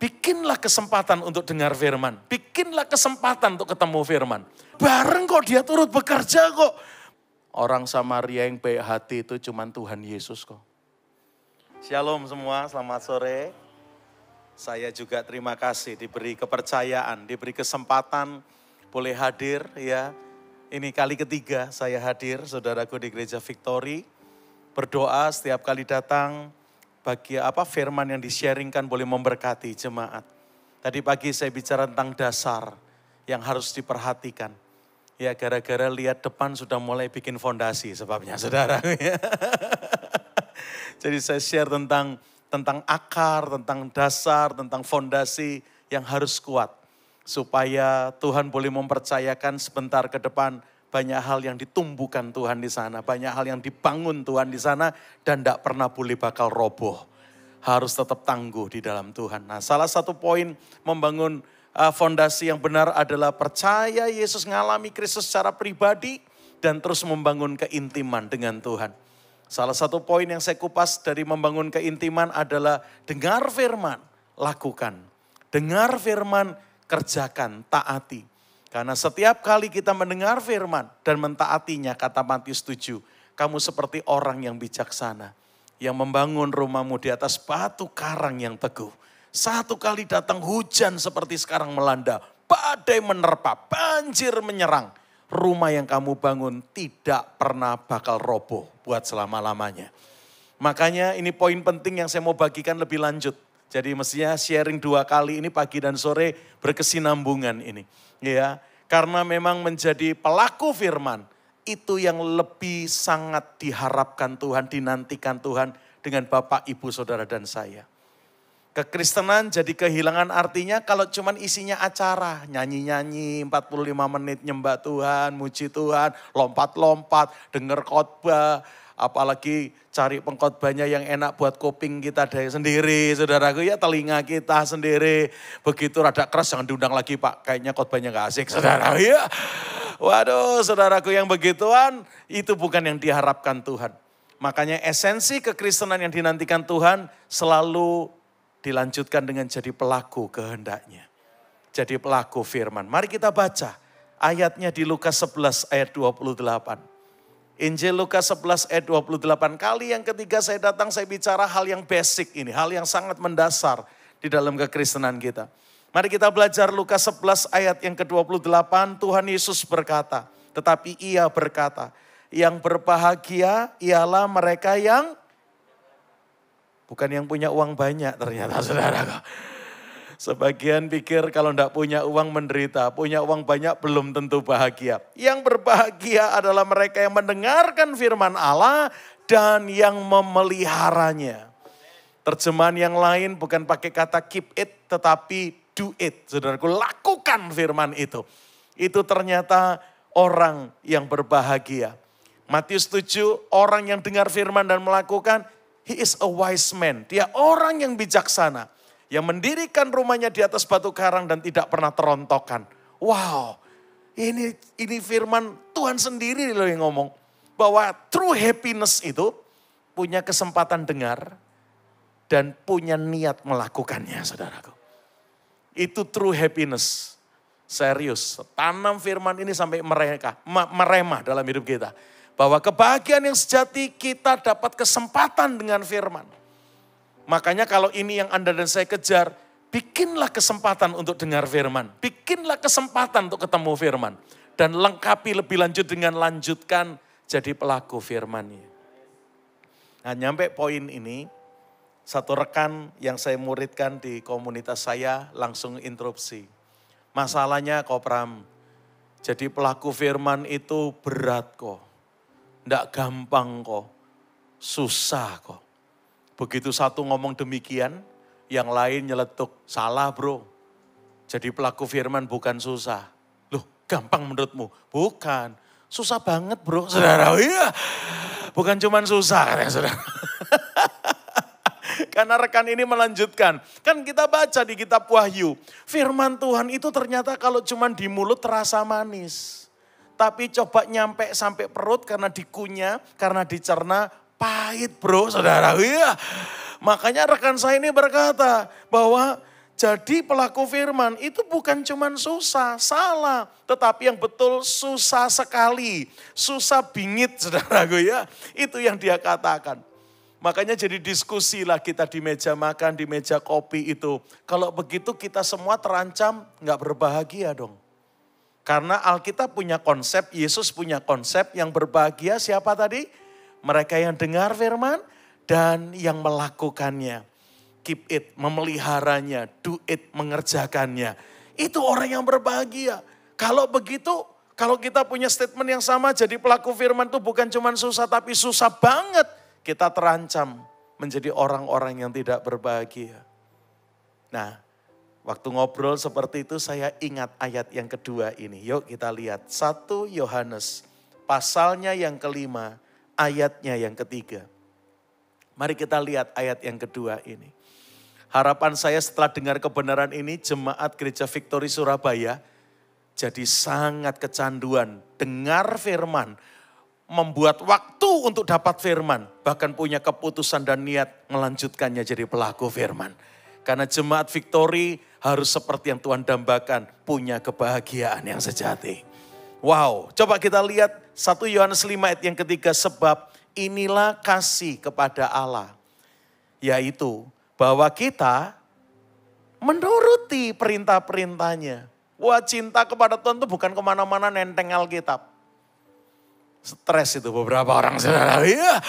Bikinlah kesempatan untuk dengar firman. Bikinlah kesempatan untuk ketemu firman. Bareng kok dia turut bekerja kok. Orang Samaria yang baik hati itu cuma Tuhan Yesus kok. Shalom semua, selamat sore. Saya juga terima kasih diberi kepercayaan, diberi kesempatan boleh hadir ya. Ini kali ketiga saya hadir saudaraku di gereja Victory. Berdoa setiap kali datang, bagi apa firman yang disharingkan boleh memberkati jemaat. Tadi pagi saya bicara tentang dasar yang harus diperhatikan. Ya gara-gara lihat depan sudah mulai bikin fondasi sebabnya saudara. Jadi saya share tentang tentang akar, tentang dasar, tentang fondasi yang harus kuat supaya Tuhan boleh mempercayakan sebentar ke depan banyak hal yang ditumbuhkan Tuhan di sana, banyak hal yang dibangun Tuhan di sana dan tidak pernah boleh bakal roboh. Harus tetap tangguh di dalam Tuhan. Nah, salah satu poin membangun eh, fondasi yang benar adalah percaya Yesus mengalami Kristus secara pribadi dan terus membangun keintiman dengan Tuhan. Salah satu poin yang saya kupas dari membangun keintiman adalah dengar firman, lakukan. Dengar firman, kerjakan, taati. Karena setiap kali kita mendengar firman dan mentaatinya, kata Matius 7, kamu seperti orang yang bijaksana, yang membangun rumahmu di atas batu karang yang teguh. Satu kali datang hujan seperti sekarang melanda, badai menerpa, banjir menyerang. Rumah yang kamu bangun tidak pernah bakal roboh buat selama-lamanya. Makanya ini poin penting yang saya mau bagikan lebih lanjut. Jadi mestinya sharing dua kali ini pagi dan sore berkesinambungan ini ya karena memang menjadi pelaku firman itu yang lebih sangat diharapkan Tuhan, dinantikan Tuhan dengan Bapak, Ibu, Saudara, dan saya. Kekristenan jadi kehilangan artinya kalau cuman isinya acara, nyanyi-nyanyi 45 menit nyembah Tuhan, muji Tuhan, lompat-lompat, dengar khotbah, apalagi cari pengkhotbahnya yang enak buat kuping kita dari sendiri, saudaraku ya telinga kita sendiri. Begitu rada keras jangan diundang lagi pak, kayaknya khotbahnya gak asik, saudara ya. Waduh, saudaraku yang begituan itu bukan yang diharapkan Tuhan. Makanya esensi kekristenan yang dinantikan Tuhan selalu dilanjutkan dengan jadi pelaku kehendaknya. Jadi pelaku firman. Mari kita baca ayatnya di Lukas 11 ayat 28. Injil Lukas 11 ayat 28 kali yang ketiga saya datang saya bicara hal yang basic ini, hal yang sangat mendasar di dalam kekristenan kita. Mari kita belajar Lukas 11 ayat yang ke-28 Tuhan Yesus berkata, tetapi ia berkata, yang berbahagia ialah mereka yang bukan yang punya uang banyak ternyata saudara. Sebagian pikir kalau tidak punya uang menderita, punya uang banyak belum tentu bahagia. Yang berbahagia adalah mereka yang mendengarkan firman Allah dan yang memeliharanya. Terjemahan yang lain bukan pakai kata keep it, tetapi do it. Saudaraku, lakukan firman itu. Itu ternyata orang yang berbahagia. Matius 7, orang yang dengar firman dan melakukan, he is a wise man. Dia orang yang bijaksana yang mendirikan rumahnya di atas batu karang dan tidak pernah terontokkan. Wow, ini ini firman Tuhan sendiri loh yang ngomong bahwa true happiness itu punya kesempatan dengar dan punya niat melakukannya, saudaraku. Itu true happiness. Serius, tanam firman ini sampai mereka merema dalam hidup kita. Bahwa kebahagiaan yang sejati kita dapat kesempatan dengan firman Makanya kalau ini yang Anda dan saya kejar, bikinlah kesempatan untuk dengar firman. Bikinlah kesempatan untuk ketemu firman. Dan lengkapi lebih lanjut dengan lanjutkan jadi pelaku firman. Nah nyampe poin ini, satu rekan yang saya muridkan di komunitas saya langsung interupsi. Masalahnya Kopram, jadi pelaku firman itu berat kok. Tidak gampang kok. Susah kok. Begitu satu ngomong demikian, yang lain nyeletuk, salah bro. Jadi pelaku firman bukan susah. Loh, gampang menurutmu? Bukan. Susah banget bro, saudara. Oh iya, bukan cuman susah, ya, saudara. Karena rekan ini melanjutkan. Kan kita baca di kitab Wahyu. Firman Tuhan itu ternyata kalau cuman di mulut terasa manis. Tapi coba nyampe sampai perut karena dikunyah, karena dicerna Pahit bro saudara. Iya. Makanya rekan saya ini berkata bahwa jadi pelaku firman itu bukan cuman susah, salah. Tetapi yang betul susah sekali. Susah bingit saudara gue ya. Itu yang dia katakan. Makanya jadi diskusi lah kita di meja makan, di meja kopi itu. Kalau begitu kita semua terancam nggak berbahagia dong. Karena Alkitab punya konsep, Yesus punya konsep yang berbahagia siapa tadi? mereka yang dengar firman dan yang melakukannya. Keep it, memeliharanya, do it, mengerjakannya. Itu orang yang berbahagia. Kalau begitu, kalau kita punya statement yang sama jadi pelaku firman itu bukan cuma susah tapi susah banget. Kita terancam menjadi orang-orang yang tidak berbahagia. Nah, waktu ngobrol seperti itu saya ingat ayat yang kedua ini. Yuk kita lihat satu Yohanes pasalnya yang kelima ayatnya yang ketiga. Mari kita lihat ayat yang kedua ini. Harapan saya setelah dengar kebenaran ini, jemaat gereja Victory Surabaya jadi sangat kecanduan. Dengar firman, membuat waktu untuk dapat firman. Bahkan punya keputusan dan niat melanjutkannya jadi pelaku firman. Karena jemaat Victory harus seperti yang Tuhan dambakan, punya kebahagiaan yang sejati. Wow, coba kita lihat satu Yohanes 5 ayat yang ketiga. Sebab inilah kasih kepada Allah. Yaitu bahwa kita menuruti perintah-perintahnya. Wah cinta kepada Tuhan itu bukan kemana-mana nenteng Alkitab. Stres itu beberapa orang saudara. Iya,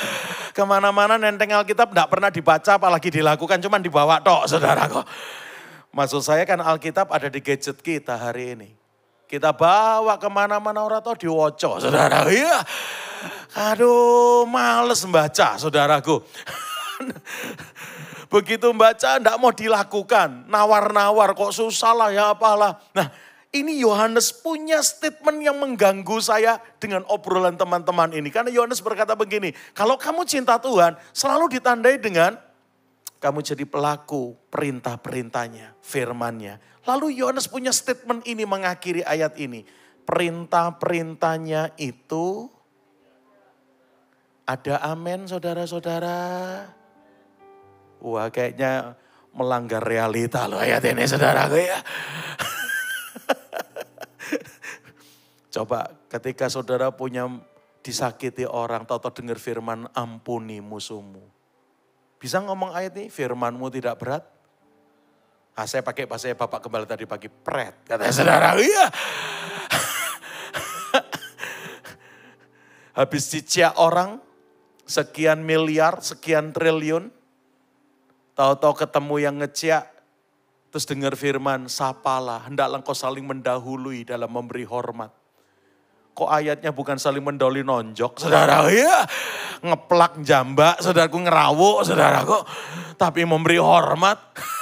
kemana-mana nenteng Alkitab tidak pernah dibaca apalagi dilakukan. Cuman dibawa tok saudara kok. Maksud saya kan Alkitab ada di gadget kita hari ini. Kita bawa kemana-mana orang tahu diwoco, saudara. Iya. Aduh, males membaca, saudaraku. Begitu membaca, tidak mau dilakukan. Nawar-nawar, kok susah lah ya apalah. Nah, ini Yohanes punya statement yang mengganggu saya dengan obrolan teman-teman ini. Karena Yohanes berkata begini, kalau kamu cinta Tuhan, selalu ditandai dengan kamu jadi pelaku perintah-perintahnya, firmannya. Lalu Yohanes punya statement ini mengakhiri ayat ini. Perintah-perintahnya itu ada amin saudara-saudara. Wah kayaknya melanggar realita loh ayat ini saudaraku ya. Coba ketika saudara punya disakiti orang, tahu-tahu dengar firman ampuni musuhmu. Bisa ngomong ayat ini, firmanmu tidak berat, Ah, saya pakai bahasa Bapak Gembala tadi pagi, pret. Kata eh, saudara, iya. Habis dicia orang, sekian miliar, sekian triliun. Tahu-tahu ketemu yang ngecia, terus dengar firman, sapalah, hendaklah engkau saling mendahului dalam memberi hormat. Kok ayatnya bukan saling mendahului nonjok, saudara, iya. Ngeplak jambak, saudaraku ngerawuk, saudaraku. Tapi memberi hormat.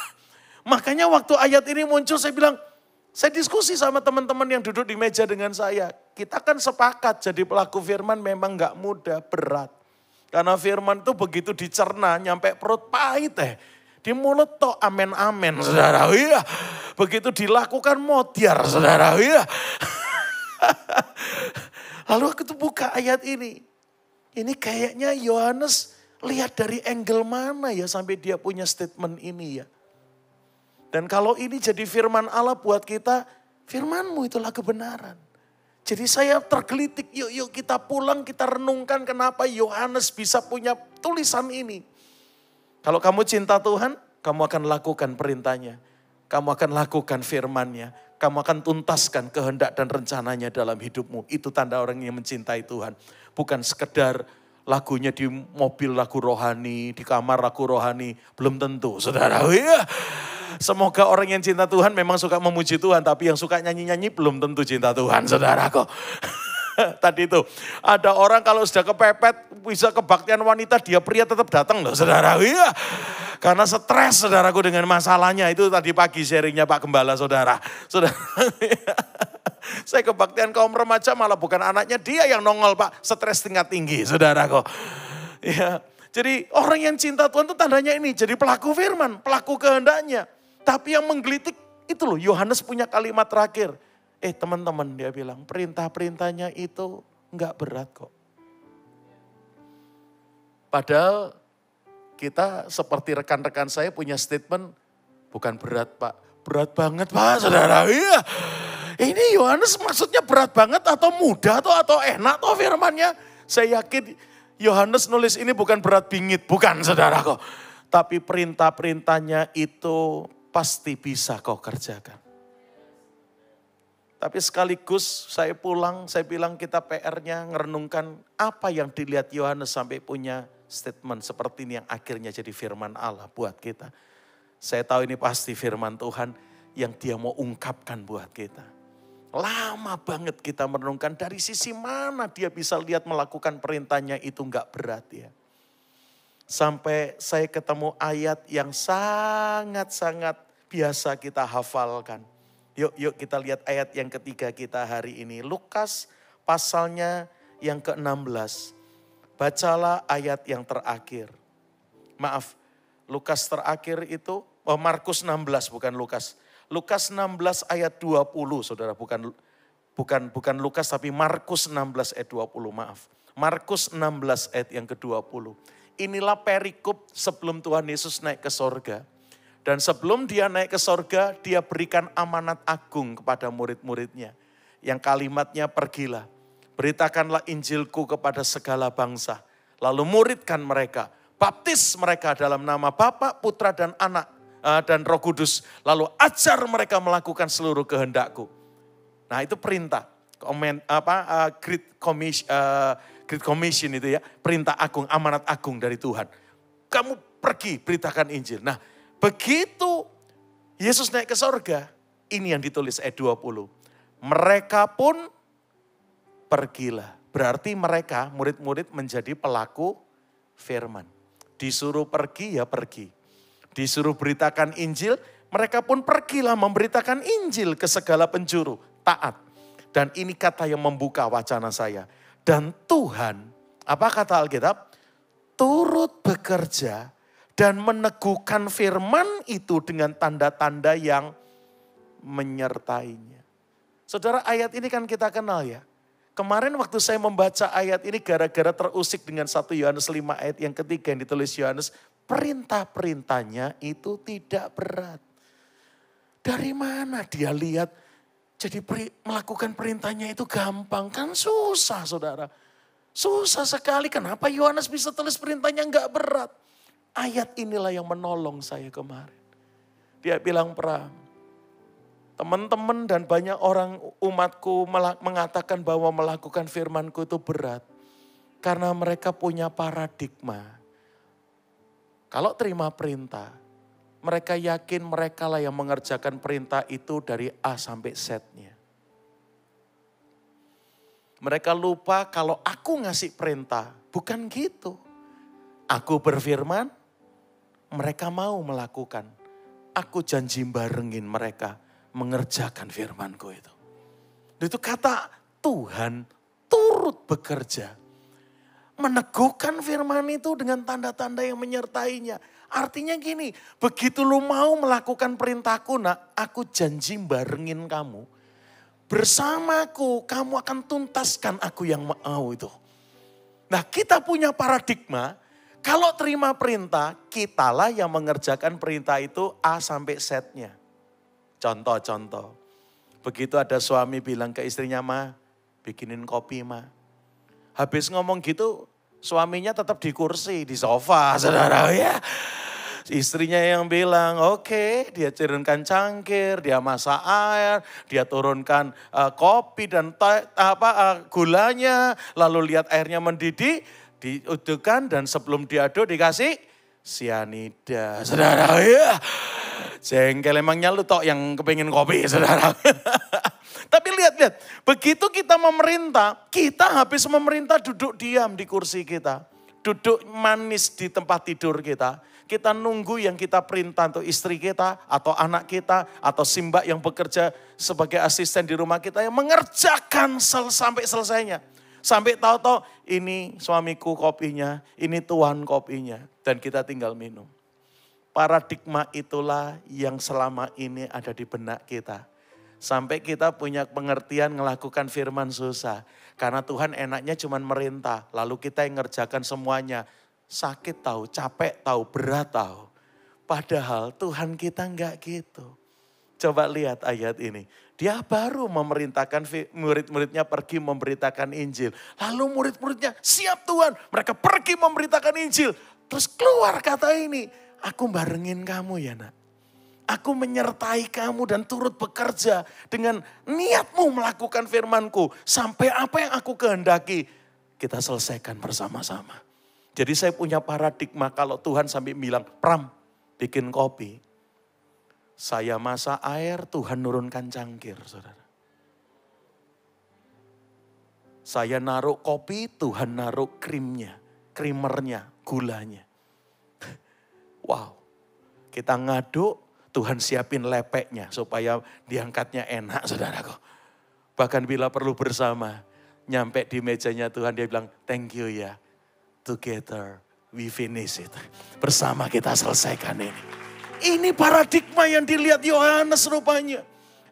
Makanya waktu ayat ini muncul saya bilang, saya diskusi sama teman-teman yang duduk di meja dengan saya. Kita kan sepakat jadi pelaku firman memang gak mudah, berat. Karena firman itu begitu dicerna, nyampe perut pahit eh. Di mulut toh amin-amin, saudara. Iya. Begitu dilakukan modiar, saudara. Iya. Lalu aku tuh buka ayat ini. Ini kayaknya Yohanes lihat dari angle mana ya sampai dia punya statement ini ya. Dan kalau ini jadi firman Allah buat kita, firmanmu itulah kebenaran. Jadi saya tergelitik, yuk yuk kita pulang, kita renungkan kenapa Yohanes bisa punya tulisan ini. Kalau kamu cinta Tuhan, kamu akan lakukan perintahnya. Kamu akan lakukan firmannya. Kamu akan tuntaskan kehendak dan rencananya dalam hidupmu. Itu tanda orang yang mencintai Tuhan. Bukan sekedar lagunya di mobil lagu rohani, di kamar lagu rohani. Belum tentu, saudara. Iya. Semoga orang yang cinta Tuhan memang suka memuji Tuhan, tapi yang suka nyanyi-nyanyi belum tentu cinta Tuhan, saudaraku. Tadi itu, ada orang kalau sudah kepepet, bisa kebaktian wanita, dia pria tetap datang loh, saudara. Iya, karena stres saudaraku dengan masalahnya. Itu tadi pagi sharingnya Pak Gembala, saudara. Saudara, saya kebaktian kaum remaja malah bukan anaknya, dia yang nongol Pak. Stres tingkat tinggi, saudaraku. Iya, jadi orang yang cinta Tuhan itu tandanya ini, jadi pelaku firman, pelaku kehendaknya. Tapi yang menggelitik itu loh, Yohanes punya kalimat terakhir. Eh teman-teman dia bilang, perintah-perintahnya itu nggak berat kok. Padahal kita seperti rekan-rekan saya punya statement, bukan berat pak, berat banget pak saudara. Iya, ini Yohanes maksudnya berat banget atau mudah atau atau enak atau firmannya. Saya yakin Yohanes nulis ini bukan berat bingit, bukan saudara kok. Tapi perintah-perintahnya itu pasti bisa kau kerjakan. Tapi sekaligus saya pulang, saya bilang kita PR-nya ngerenungkan apa yang dilihat Yohanes sampai punya statement seperti ini yang akhirnya jadi firman Allah buat kita. Saya tahu ini pasti firman Tuhan yang dia mau ungkapkan buat kita. Lama banget kita merenungkan dari sisi mana dia bisa lihat melakukan perintahnya itu nggak berat ya. Sampai saya ketemu ayat yang sangat-sangat biasa kita hafalkan. Yuk, yuk kita lihat ayat yang ketiga kita hari ini. Lukas pasalnya yang ke-16. Bacalah ayat yang terakhir. Maaf, Lukas terakhir itu, oh Markus 16 bukan Lukas. Lukas 16 ayat 20, saudara, bukan bukan bukan Lukas tapi Markus 16 ayat 20, maaf. Markus 16 ayat yang ke-20. Inilah perikop sebelum Tuhan Yesus naik ke sorga. Dan sebelum dia naik ke sorga, dia berikan amanat agung kepada murid-muridnya. Yang kalimatnya pergilah, beritakanlah Injilku kepada segala bangsa. Lalu muridkan mereka, baptis mereka dalam nama Bapa, Putra, dan Anak, eh, dan Roh Kudus. Lalu ajar mereka melakukan seluruh kehendakku. Nah itu perintah, komen, apa, uh, great commission, uh, eh, Great Commission itu ya, perintah agung, amanat agung dari Tuhan. Kamu pergi beritakan Injil. Nah, begitu Yesus naik ke sorga, ini yang ditulis ayat 20. Mereka pun pergilah. Berarti mereka, murid-murid menjadi pelaku firman. Disuruh pergi, ya pergi. Disuruh beritakan Injil, mereka pun pergilah memberitakan Injil ke segala penjuru. Taat. Dan ini kata yang membuka wacana saya. Dan Tuhan, apa kata Alkitab? Turut bekerja dan meneguhkan firman itu dengan tanda-tanda yang menyertainya. Saudara ayat ini kan kita kenal ya. Kemarin waktu saya membaca ayat ini gara-gara terusik dengan satu Yohanes 5 ayat yang ketiga yang ditulis Yohanes. Perintah-perintahnya itu tidak berat. Dari mana dia lihat jadi peri, melakukan perintahnya itu gampang kan susah saudara. Susah sekali kenapa Yohanes bisa tulis perintahnya nggak berat. Ayat inilah yang menolong saya kemarin. Dia bilang perang. Teman-teman dan banyak orang umatku mengatakan bahwa melakukan firmanku itu berat. Karena mereka punya paradigma. Kalau terima perintah, mereka yakin mereka lah yang mengerjakan perintah itu dari A sampai Z-nya. Mereka lupa kalau aku ngasih perintah, bukan gitu. Aku berfirman, mereka mau melakukan. Aku janji barengin mereka mengerjakan firmanku itu. Itu kata Tuhan turut bekerja. Meneguhkan firman itu dengan tanda-tanda yang menyertainya Artinya gini, begitu lu mau melakukan perintahku nak, aku janji barengin kamu. Bersamaku, kamu akan tuntaskan aku yang mau itu. Nah kita punya paradigma, kalau terima perintah, kitalah yang mengerjakan perintah itu A sampai setnya. Contoh-contoh, begitu ada suami bilang ke istrinya, ma, bikinin kopi ma. Habis ngomong gitu, Suaminya tetap di kursi, di sofa, saudara ya. Istrinya yang bilang, oke, okay. dia turunkan cangkir, dia masak air, dia turunkan uh, kopi dan apa uh, gulanya, lalu lihat airnya mendidih, diudukan dan sebelum diaduk dikasih sianida. Saudara ya, jengkel emangnya lu tok yang kepingin kopi, saudara. Tapi lihat-lihat, begitu kita memerintah, kita habis memerintah duduk diam di kursi kita. Duduk manis di tempat tidur kita. Kita nunggu yang kita perintah untuk istri kita, atau anak kita, atau simbak yang bekerja sebagai asisten di rumah kita yang mengerjakan sel sampai selesainya. Sampai tahu-tahu ini suamiku kopinya, ini tuan kopinya. Dan kita tinggal minum. Paradigma itulah yang selama ini ada di benak kita. Sampai kita punya pengertian melakukan firman susah. Karena Tuhan enaknya cuma merintah, lalu kita yang ngerjakan semuanya. Sakit tahu, capek tahu, berat tahu. Padahal Tuhan kita enggak gitu. Coba lihat ayat ini. Dia baru memerintahkan murid-muridnya pergi memberitakan Injil. Lalu murid-muridnya siap Tuhan. Mereka pergi memberitakan Injil. Terus keluar kata ini. Aku barengin kamu ya nak. Aku menyertai kamu dan turut bekerja dengan niatmu melakukan firmanku. Sampai apa yang aku kehendaki, kita selesaikan bersama-sama. Jadi saya punya paradigma kalau Tuhan sampai bilang, Pram, bikin kopi. Saya masak air, Tuhan nurunkan cangkir, saudara. Saya naruh kopi, Tuhan naruh krimnya, krimernya, gulanya. Wow, kita ngaduk, Tuhan siapin lepeknya supaya diangkatnya enak saudaraku. Bahkan bila perlu bersama, nyampe di mejanya Tuhan dia bilang, thank you ya, together we finish it. Bersama kita selesaikan ini. Ini paradigma yang dilihat Yohanes rupanya.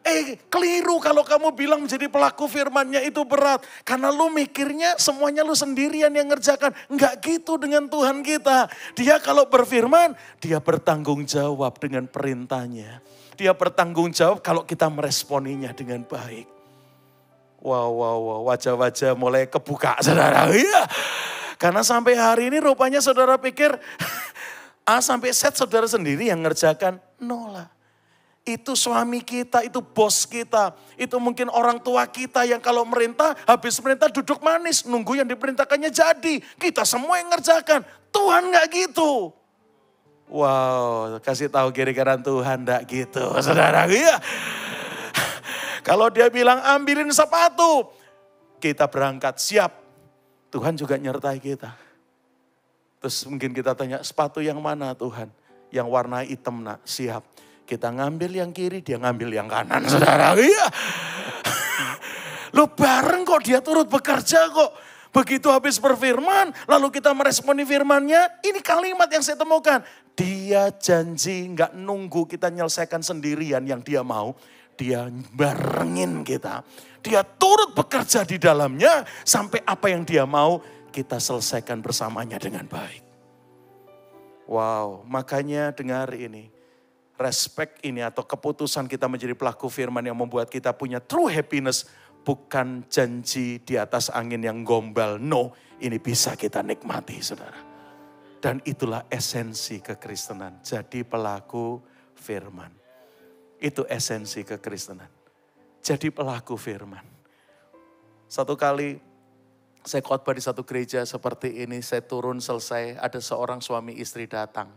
Eh keliru kalau kamu bilang menjadi pelaku firmannya itu berat. Karena lu mikirnya semuanya lu sendirian yang ngerjakan. Enggak gitu dengan Tuhan kita. Dia kalau berfirman, dia bertanggung jawab dengan perintahnya. Dia bertanggung jawab kalau kita meresponinya dengan baik. Wow, wow, wow, wajah-wajah mulai kebuka saudara. Iya. Karena sampai hari ini rupanya saudara pikir A sampai set saudara sendiri yang ngerjakan. nolah itu suami kita, itu bos kita, itu mungkin orang tua kita yang kalau merintah, habis merintah duduk manis, nunggu yang diperintahkannya jadi. Kita semua yang ngerjakan. Tuhan gak gitu. Wow, kasih tahu kiri kanan Tuhan gak gitu, saudara. Ya. Kalau dia bilang ambilin sepatu, kita berangkat siap. Tuhan juga nyertai kita. Terus mungkin kita tanya, sepatu yang mana Tuhan? Yang warna hitam nak, siap kita ngambil yang kiri, dia ngambil yang kanan, saudara. Iya. Lo bareng kok dia turut bekerja kok. Begitu habis berfirman, lalu kita meresponi firmannya, ini kalimat yang saya temukan. Dia janji nggak nunggu kita nyelesaikan sendirian yang dia mau. Dia barengin kita. Dia turut bekerja di dalamnya sampai apa yang dia mau kita selesaikan bersamanya dengan baik. Wow, makanya dengar ini respect ini atau keputusan kita menjadi pelaku firman yang membuat kita punya true happiness bukan janji di atas angin yang gombal. No, ini bisa kita nikmati saudara. Dan itulah esensi kekristenan. Jadi pelaku firman. Itu esensi kekristenan. Jadi pelaku firman. Satu kali saya khotbah di satu gereja seperti ini, saya turun selesai, ada seorang suami istri datang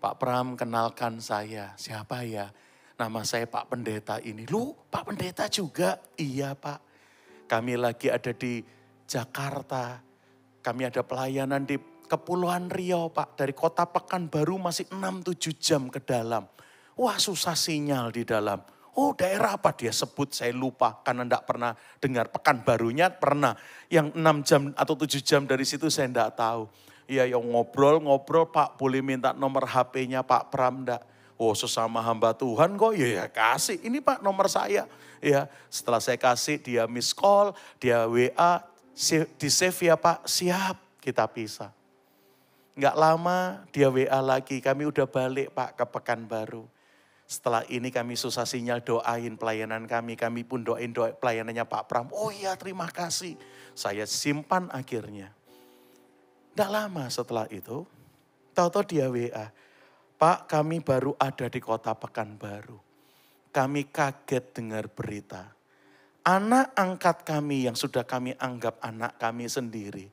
Pak Pram kenalkan saya. Siapa ya? Nama saya Pak Pendeta ini. Lu Pak Pendeta juga? Iya Pak. Kami lagi ada di Jakarta. Kami ada pelayanan di Kepulauan Riau Pak. Dari kota Pekanbaru masih 6-7 jam ke dalam. Wah susah sinyal di dalam. Oh daerah apa dia sebut saya lupa karena enggak pernah dengar. Pekan barunya pernah. Yang 6 jam atau 7 jam dari situ saya enggak tahu. Iya, yang ngobrol-ngobrol, Pak boleh minta nomor HP-nya Pak enggak. Oh sesama hamba Tuhan kok ya, ya kasih. Ini Pak nomor saya. Ya, setelah saya kasih dia miss call, dia WA, di save ya Pak, siap kita pisah. Enggak lama dia WA lagi, kami udah balik Pak ke Pekanbaru. Setelah ini kami susah sinyal doain pelayanan kami, kami pun doain doain pelayanannya Pak Pram. Oh iya terima kasih, saya simpan akhirnya. Tidak lama setelah itu, tahu-tahu dia WA, Pak kami baru ada di kota Pekanbaru. Kami kaget dengar berita. Anak angkat kami yang sudah kami anggap anak kami sendiri.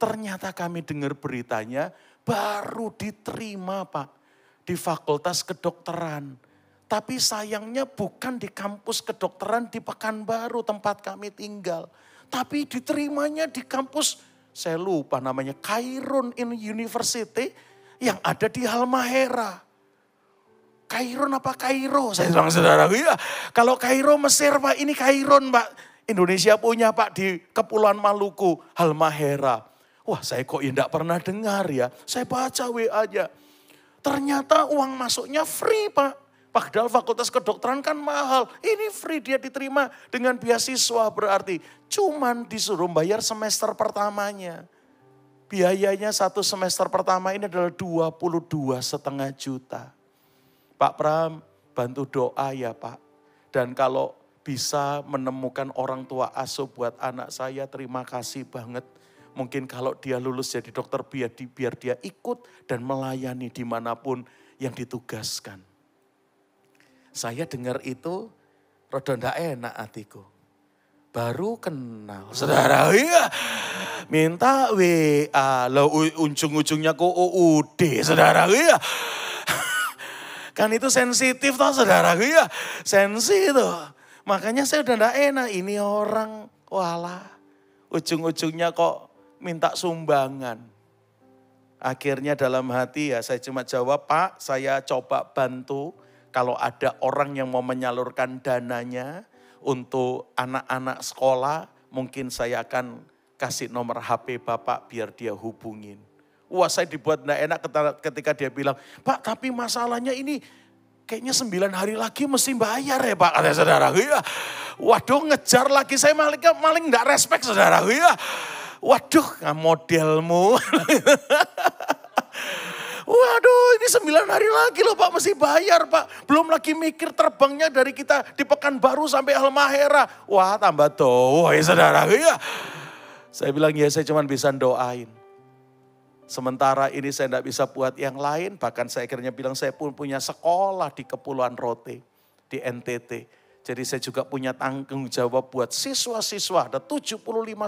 Ternyata kami dengar beritanya baru diterima Pak. Di fakultas kedokteran. Tapi sayangnya bukan di kampus kedokteran di Pekanbaru tempat kami tinggal. Tapi diterimanya di kampus saya lupa namanya, Kairun in University yang ada di Halmahera. Kairun apa Kairo? Saya bilang saudara, iya. Kalau Kairo Mesir Pak, ini Kairun Pak. Indonesia punya Pak di Kepulauan Maluku, Halmahera. Wah saya kok tidak ya pernah dengar ya. Saya baca WA aja. Ternyata uang masuknya free Pak. Padahal fakultas kedokteran kan mahal. Ini free dia diterima dengan beasiswa berarti. Cuman disuruh bayar semester pertamanya. Biayanya satu semester pertama ini adalah 22 setengah juta. Pak Pram bantu doa ya Pak. Dan kalau bisa menemukan orang tua asuh buat anak saya terima kasih banget. Mungkin kalau dia lulus jadi dokter biar, biar dia ikut dan melayani dimanapun yang ditugaskan saya dengar itu rada ndak enak hatiku. Baru kenal. Saudara, iya. Minta WA. Lo ujung-ujungnya kok UUD, saudara, iya. kan itu sensitif toh saudara, iya. Sensi itu. Makanya saya udah ndak enak. Ini orang, wala. Ujung-ujungnya kok minta sumbangan. Akhirnya dalam hati ya saya cuma jawab, Pak saya coba bantu kalau ada orang yang mau menyalurkan dananya untuk anak-anak sekolah, mungkin saya akan kasih nomor HP Bapak biar dia hubungin. Wah saya dibuat tidak enak ketika dia bilang, Pak tapi masalahnya ini kayaknya sembilan hari lagi mesti bayar ya Pak. Ada saudara, ya. waduh ngejar lagi saya maling maling tidak respect saudara. Ya. Waduh, modelmu. Waduh ini sembilan hari lagi loh Pak mesti bayar Pak. Belum lagi mikir terbangnya dari kita di Pekanbaru sampai Almahera. Wah tambah wah ya saudara. Ya. Saya bilang ya saya cuma bisa doain. Sementara ini saya tidak bisa buat yang lain. Bahkan saya akhirnya bilang saya pun punya sekolah di Kepulauan Rote. Di NTT. Jadi saya juga punya tanggung jawab buat siswa-siswa. Ada 75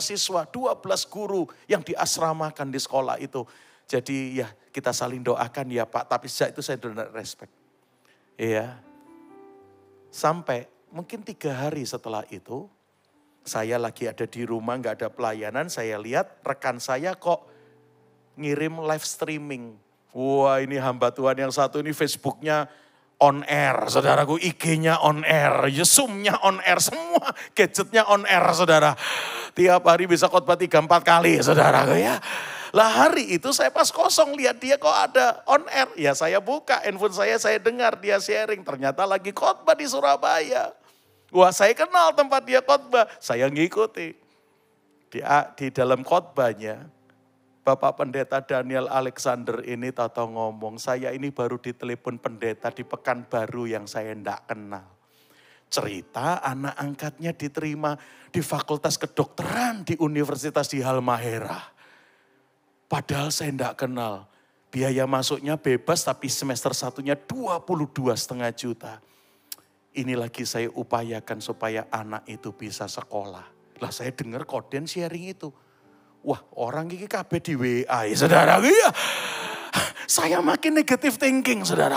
siswa, 12 guru yang diasramakan di sekolah itu. Jadi ya kita saling doakan ya Pak, tapi sejak itu saya sudah respect. Iya. Sampai mungkin tiga hari setelah itu, saya lagi ada di rumah, nggak ada pelayanan, saya lihat rekan saya kok ngirim live streaming. Wah ini hamba Tuhan yang satu ini Facebooknya on air, saudaraku IG-nya on air, Zoom-nya on air, semua gadgetnya on air, saudara. Tiap hari bisa khotbah tiga empat kali, saudaraku ya. Lah hari itu saya pas kosong lihat dia kok ada on air. Ya saya buka handphone saya, saya dengar dia sharing. Ternyata lagi khotbah di Surabaya. Wah saya kenal tempat dia khotbah, saya ngikuti. Di, di dalam khotbahnya, Bapak Pendeta Daniel Alexander ini tato ngomong, saya ini baru ditelepon pendeta di Pekanbaru yang saya ndak kenal. Cerita anak angkatnya diterima di Fakultas Kedokteran di Universitas di Halmahera. Padahal saya tidak kenal. Biaya masuknya bebas tapi semester satunya 22 setengah juta. Ini lagi saya upayakan supaya anak itu bisa sekolah. Lah saya dengar koden sharing itu. Wah orang ini KB di WA ya saudara. Ya. Saya makin negatif thinking saudara.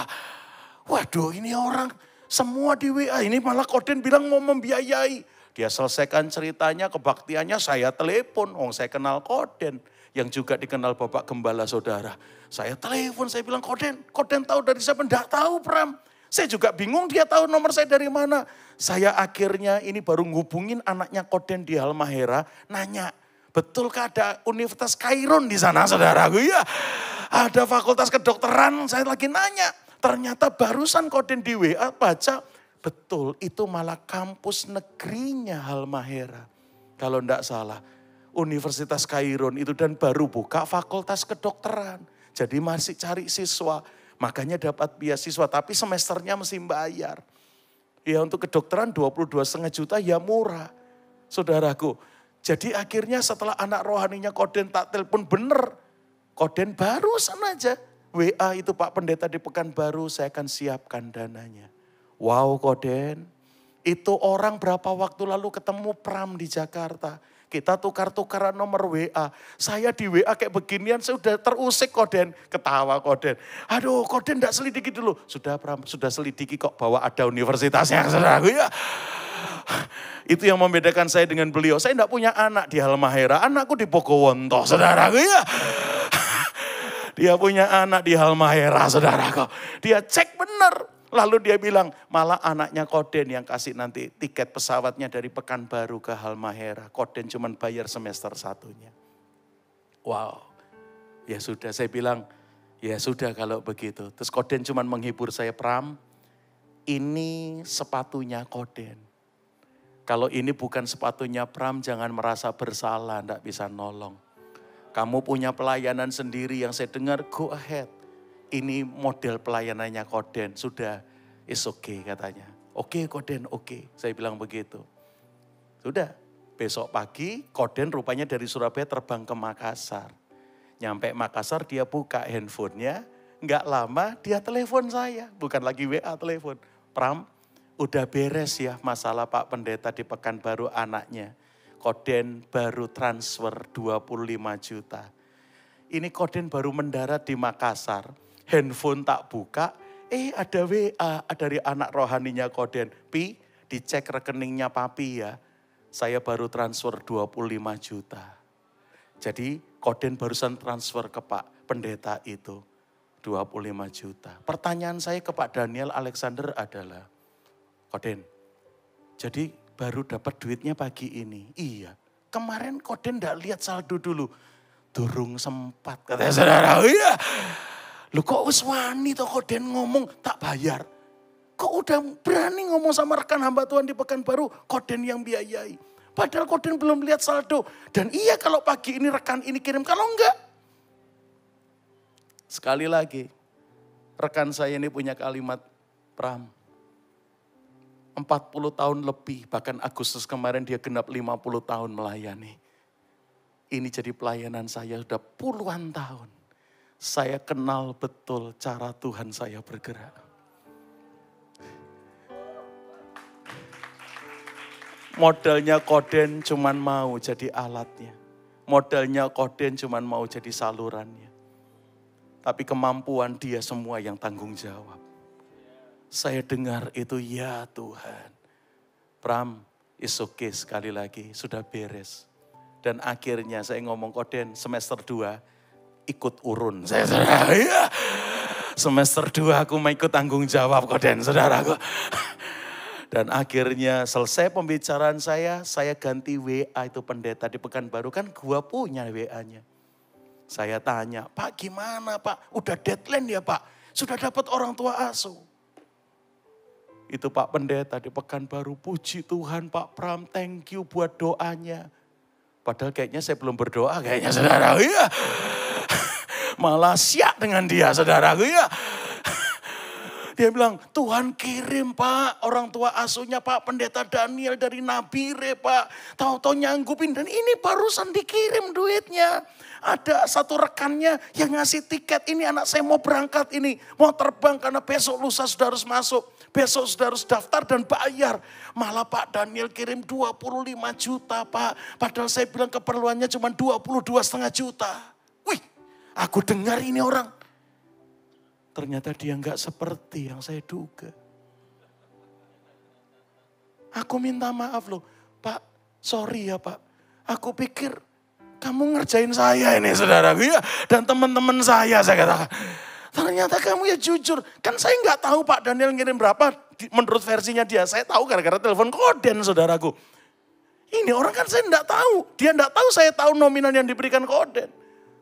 Waduh ini orang semua di WA ini malah koden bilang mau membiayai. Dia selesaikan ceritanya, kebaktiannya saya telepon. oh, saya kenal Koden yang juga dikenal Bapak Gembala Saudara. Saya telepon, saya bilang, Koden, Koden tahu dari siapa? Tidak tahu, Pram. Saya juga bingung dia tahu nomor saya dari mana. Saya akhirnya ini baru ngubungin anaknya Koden di Halmahera, nanya, betulkah ada Universitas Kairun di sana, saudara? Ya, ada fakultas kedokteran, saya lagi nanya. Ternyata barusan Koden di WA baca, betul itu malah kampus negerinya Halmahera. Kalau enggak salah, Universitas Kairon itu dan baru buka fakultas kedokteran. Jadi masih cari siswa, makanya dapat beasiswa tapi semesternya mesti bayar. Ya untuk kedokteran 22,5 setengah juta ya murah. Saudaraku, jadi akhirnya setelah anak rohaninya Koden tak telepon bener. Koden barusan aja. WA itu Pak Pendeta di Pekanbaru saya akan siapkan dananya. Wow Koden, itu orang berapa waktu lalu ketemu Pram di Jakarta kita tukar-tukaran nomor WA. Saya di WA kayak beginian, saya sudah terusik koden. Ketawa koden. Aduh koden tidak selidiki dulu. Sudah Pram, sudah selidiki kok bahwa ada universitas yang serang. Ya. Itu yang membedakan saya dengan beliau. Saya tidak punya anak di Halmahera. Anakku di Pogowonto, saudara. Ya. Dia punya anak di Halmahera, saudaraku. Dia cek benar Lalu dia bilang, malah anaknya Koden yang kasih nanti tiket pesawatnya dari Pekanbaru ke Halmahera. Koden cuma bayar semester satunya. Wow. Ya sudah, saya bilang, ya sudah kalau begitu. Terus Koden cuma menghibur saya, Pram, ini sepatunya Koden. Kalau ini bukan sepatunya Pram, jangan merasa bersalah, tidak bisa nolong. Kamu punya pelayanan sendiri yang saya dengar, go ahead ini model pelayanannya Koden, sudah is okay katanya. Oke okay, Koden, oke. Okay. Saya bilang begitu. Sudah, besok pagi Koden rupanya dari Surabaya terbang ke Makassar. Nyampe Makassar dia buka handphonenya, nggak lama dia telepon saya. Bukan lagi WA, telepon. Pram, udah beres ya masalah Pak Pendeta di Pekanbaru anaknya. Koden baru transfer 25 juta. Ini Koden baru mendarat di Makassar handphone tak buka, eh ada WA dari anak rohaninya Koden. Pi, dicek rekeningnya papi ya. Saya baru transfer 25 juta. Jadi Koden barusan transfer ke Pak Pendeta itu 25 juta. Pertanyaan saya ke Pak Daniel Alexander adalah, Koden, jadi baru dapat duitnya pagi ini? Iya. Kemarin Koden tidak lihat saldo dulu. Durung sempat, kata saudara. Oh iya. Lu kok wis wani toh kok den ngomong tak bayar. Kok udah berani ngomong sama rekan hamba Tuhan di Pekanbaru, koden yang biayai. Padahal koden belum lihat saldo. Dan iya kalau pagi ini rekan ini kirim, kalau enggak. Sekali lagi, rekan saya ini punya kalimat, Pram, 40 tahun lebih, bahkan Agustus kemarin dia genap 50 tahun melayani. Ini jadi pelayanan saya sudah puluhan tahun saya kenal betul cara Tuhan saya bergerak. Modalnya koden cuman mau jadi alatnya. Modalnya koden cuman mau jadi salurannya. Tapi kemampuan dia semua yang tanggung jawab. Saya dengar itu ya Tuhan. Pram, it's okay sekali lagi, sudah beres. Dan akhirnya saya ngomong koden semester 2, ikut urun. Saya saudara, ya. semester dua aku mau ikut tanggung jawab kok dan saudaraku. Dan akhirnya selesai pembicaraan saya, saya ganti WA itu pendeta di Pekanbaru kan gua punya WA-nya. Saya tanya, Pak gimana Pak? Udah deadline ya Pak? Sudah dapat orang tua asuh. Itu Pak Pendeta di Pekanbaru, puji Tuhan Pak Pram, thank you buat doanya. Padahal kayaknya saya belum berdoa, kayaknya saudara. Iya malah siap dengan dia saudara ya. Dia bilang, Tuhan kirim pak orang tua asuhnya pak pendeta Daniel dari Nabire pak. Tahu-tahu nyanggupin dan ini barusan dikirim duitnya. Ada satu rekannya yang ngasih tiket ini anak saya mau berangkat ini. Mau terbang karena besok lusa sudah harus masuk. Besok sudah harus daftar dan bayar. Malah Pak Daniel kirim 25 juta Pak. Padahal saya bilang keperluannya cuma dua setengah juta. Aku dengar ini orang. Ternyata dia nggak seperti yang saya duga. Aku minta maaf loh. Pak, sorry ya pak. Aku pikir kamu ngerjain saya ini saudaraku ya. Dan teman-teman saya saya katakan. Ternyata kamu ya jujur. Kan saya nggak tahu Pak Daniel ngirim berapa menurut versinya dia. Saya tahu gara-gara telepon koden saudaraku. Ini orang kan saya nggak tahu. Dia nggak tahu saya tahu nominal yang diberikan koden.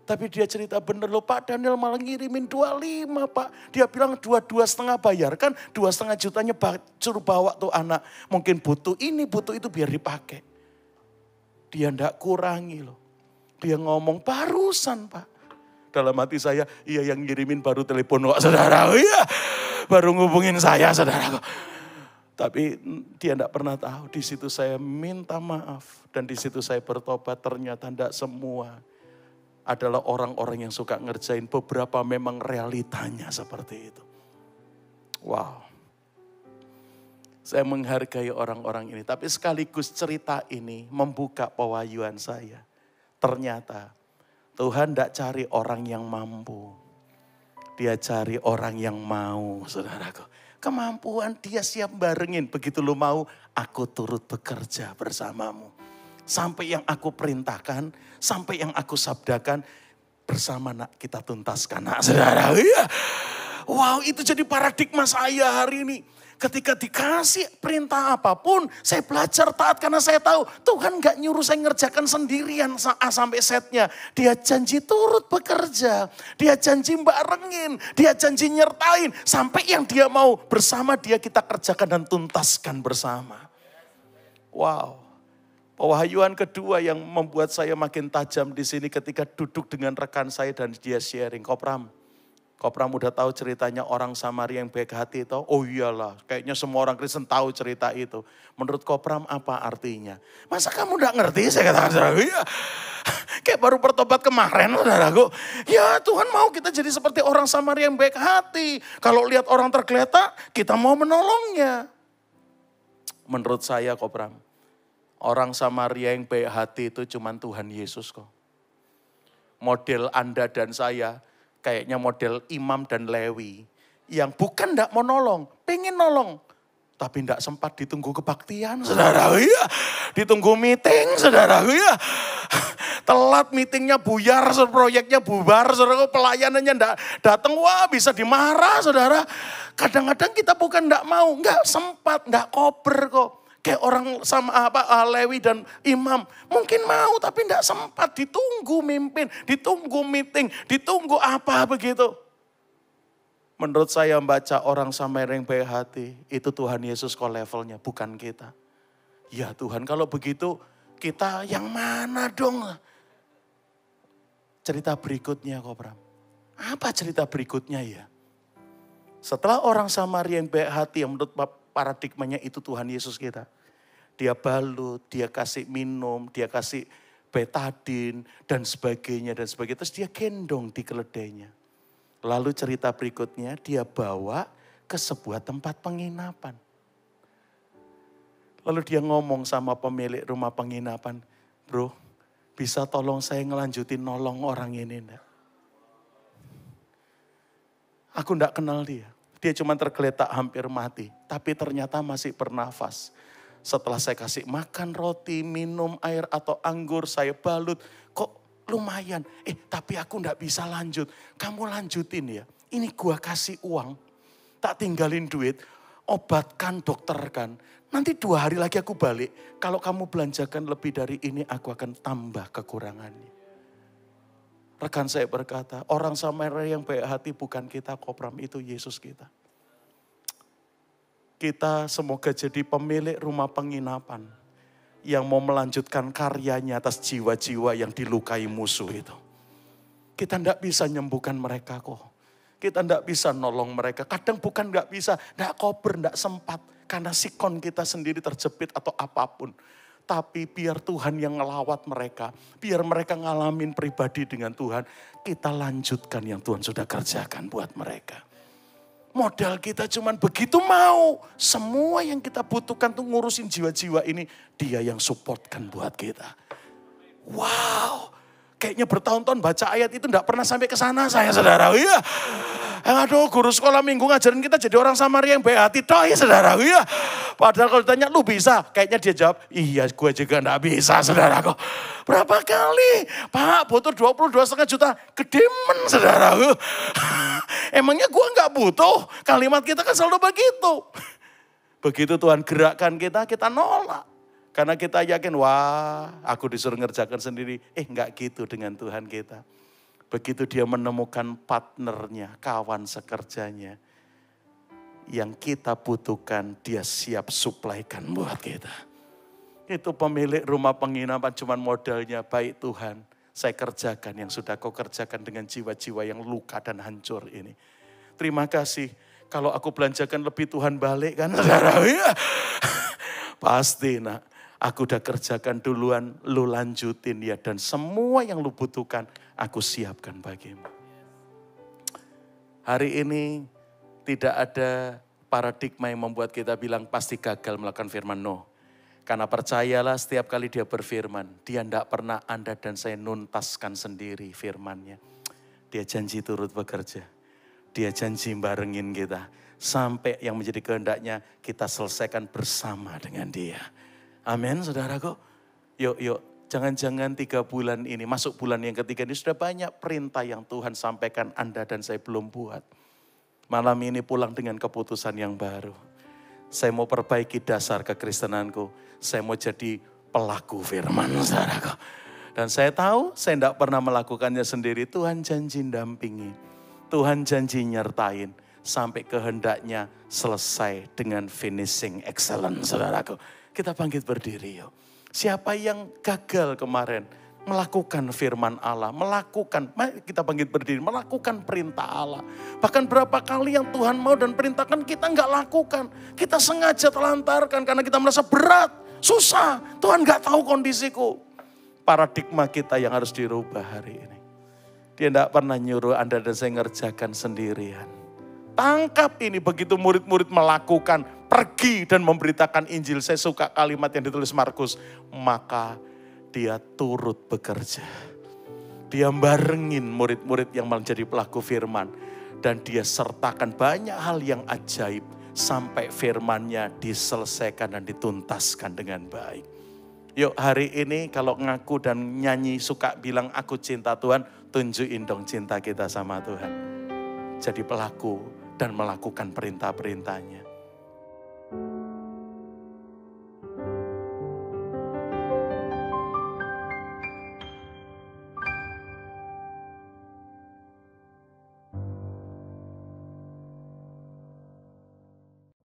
Tapi dia cerita bener loh Pak Daniel malah ngirimin 25 Pak. Dia bilang dua dua setengah bayar kan dua setengah jutanya suruh bawa tuh anak. Mungkin butuh ini butuh itu biar dipakai. Dia ndak kurangi loh. Dia ngomong barusan Pak. Dalam hati saya, iya yang ngirimin baru telepon kok saudara. Oh, iya baru ngubungin saya saudara. Tapi dia ndak pernah tahu. Di situ saya minta maaf dan di situ saya bertobat. Ternyata ndak semua adalah orang-orang yang suka ngerjain beberapa memang realitanya seperti itu. Wow. Saya menghargai orang-orang ini, tapi sekaligus cerita ini membuka pewahyuan saya. Ternyata Tuhan tidak cari orang yang mampu. Dia cari orang yang mau, saudaraku. Kemampuan dia siap barengin. Begitu lu mau, aku turut bekerja bersamamu Sampai yang aku perintahkan, sampai yang aku sabdakan, bersama nak kita tuntaskan. nak saudara, iya. Wow, itu jadi paradigma saya hari ini. Ketika dikasih perintah apapun, saya belajar taat karena saya tahu Tuhan gak nyuruh saya ngerjakan sendirian A sampai setnya. Dia janji turut bekerja, dia janji barengin, dia janji nyertain. Sampai yang dia mau bersama dia kita kerjakan dan tuntaskan bersama. Wow. Pewahyuan kedua yang membuat saya makin tajam di sini ketika duduk dengan rekan saya dan dia sharing. Kopram, Kopram udah tahu ceritanya orang Samaria yang baik hati itu? Oh iyalah, kayaknya semua orang Kristen tahu cerita itu. Menurut Kopram apa artinya? Masa kamu gak ngerti? Saya katakan, iya. Kayak baru bertobat kemarin, saudaraku. Ya Tuhan mau kita jadi seperti orang Samaria yang baik hati. Kalau lihat orang tergeletak, kita mau menolongnya. Menurut saya Kopram, Orang Samaria yang baik hati itu cuma Tuhan Yesus kok. Model Anda dan saya, kayaknya model imam dan lewi. Yang bukan tidak mau nolong, pengen nolong. Tapi tidak sempat ditunggu kebaktian, saudara. Ya. Ditunggu meeting, saudara. Ya. Telat meetingnya buyar, proyeknya bubar, saudara. Pelayanannya tidak datang, wah bisa dimarah, saudara. Kadang-kadang kita bukan tidak mau, nggak sempat, nggak koper kok kayak orang sama apa ah, Lewi dan imam. Mungkin mau tapi tidak sempat ditunggu mimpin, ditunggu meeting, ditunggu apa begitu. Menurut saya membaca orang sama yang baik hati, itu Tuhan Yesus kok levelnya, bukan kita. Ya Tuhan kalau begitu kita yang mana dong? Cerita berikutnya kok Bram. Apa cerita berikutnya ya? Setelah orang Samaria yang baik hati yang menurut paradigmanya itu Tuhan Yesus kita. Dia balut, dia kasih minum, dia kasih betadin dan sebagainya dan sebagainya. Terus dia gendong di keledainya. Lalu cerita berikutnya dia bawa ke sebuah tempat penginapan. Lalu dia ngomong sama pemilik rumah penginapan, bro bisa tolong saya ngelanjutin nolong orang ini enggak? Aku enggak kenal dia. Dia cuma tergeletak hampir mati, tapi ternyata masih bernafas. Setelah saya kasih makan roti, minum air atau anggur, saya balut. Kok lumayan? Eh, tapi aku ndak bisa lanjut. Kamu lanjutin ya. Ini gua kasih uang, tak tinggalin duit. Obatkan, dokterkan. Nanti dua hari lagi aku balik. Kalau kamu belanjakan lebih dari ini, aku akan tambah kekurangannya. Rekan saya berkata, orang Samaria yang baik hati bukan kita, kopram itu Yesus kita. Kita semoga jadi pemilik rumah penginapan yang mau melanjutkan karyanya atas jiwa-jiwa yang dilukai musuh itu. Kita tidak bisa nyembuhkan mereka kok. Kita tidak bisa nolong mereka. Kadang bukan nggak bisa, nggak koper, nggak sempat. Karena sikon kita sendiri terjepit atau apapun. Tapi biar Tuhan yang ngelawat mereka. Biar mereka ngalamin pribadi dengan Tuhan. Kita lanjutkan yang Tuhan sudah kerjakan buat mereka. Modal kita cuman begitu mau. Semua yang kita butuhkan tuh ngurusin jiwa-jiwa ini. Dia yang supportkan buat kita. Wow. Kayaknya bertahun-tahun baca ayat itu tidak pernah sampai ke sana saya saudara. Iya. Eh, aduh guru sekolah minggu ngajarin kita jadi orang Samaria yang baik hati. Toh ya saudara, iya. Padahal kalau ditanya lu bisa, kayaknya dia jawab, iya gue juga gak bisa saudara kok. Berapa kali? Pak butuh 22 setengah juta. Kedemen saudara. Emangnya gue gak butuh? Kalimat kita kan selalu begitu. Begitu Tuhan gerakkan kita, kita nolak. Karena kita yakin, wah aku disuruh ngerjakan sendiri. Eh nggak gitu dengan Tuhan kita. Begitu dia menemukan partnernya, kawan sekerjanya. Yang kita butuhkan, dia siap suplaikan buat kita. Itu pemilik rumah penginapan cuman modalnya baik Tuhan. Saya kerjakan yang sudah kau kerjakan dengan jiwa-jiwa yang luka dan hancur ini. Terima kasih. Kalau aku belanjakan lebih Tuhan balik kan. Iya. Pasti nak. Aku udah kerjakan duluan, lu lanjutin ya. Dan semua yang lu butuhkan, aku siapkan bagimu. Hari ini tidak ada paradigma yang membuat kita bilang pasti gagal melakukan firman Nuh. Karena percayalah setiap kali dia berfirman, dia tidak pernah Anda dan saya nuntaskan sendiri firmannya. Dia janji turut bekerja. Dia janji barengin kita. Sampai yang menjadi kehendaknya kita selesaikan bersama dengan dia. Amin, saudaraku. Yuk, yuk, jangan-jangan tiga bulan ini, masuk bulan yang ketiga ini sudah banyak perintah yang Tuhan sampaikan Anda dan saya belum buat. Malam ini pulang dengan keputusan yang baru. Saya mau perbaiki dasar kekristenanku. Saya mau jadi pelaku firman, saudaraku. Dan saya tahu saya tidak pernah melakukannya sendiri. Tuhan janji dampingi. Tuhan janji nyertain. Sampai kehendaknya selesai dengan finishing excellent, saudaraku. Kita bangkit berdiri yuk. Siapa yang gagal kemarin melakukan firman Allah, melakukan kita bangkit berdiri, melakukan perintah Allah. Bahkan berapa kali yang Tuhan mau dan perintahkan kita nggak lakukan. Kita sengaja telantarkan karena kita merasa berat, susah. Tuhan nggak tahu kondisiku. Paradigma kita yang harus dirubah hari ini. Dia tidak pernah nyuruh Anda dan saya ngerjakan sendirian. Tangkap ini begitu murid-murid melakukan pergi dan memberitakan Injil. Saya suka kalimat yang ditulis Markus. Maka dia turut bekerja. Dia barengin murid-murid yang menjadi pelaku firman. Dan dia sertakan banyak hal yang ajaib. Sampai firmannya diselesaikan dan dituntaskan dengan baik. Yuk hari ini kalau ngaku dan nyanyi suka bilang aku cinta Tuhan, tunjukin dong cinta kita sama Tuhan. Jadi pelaku dan melakukan perintah-perintahnya.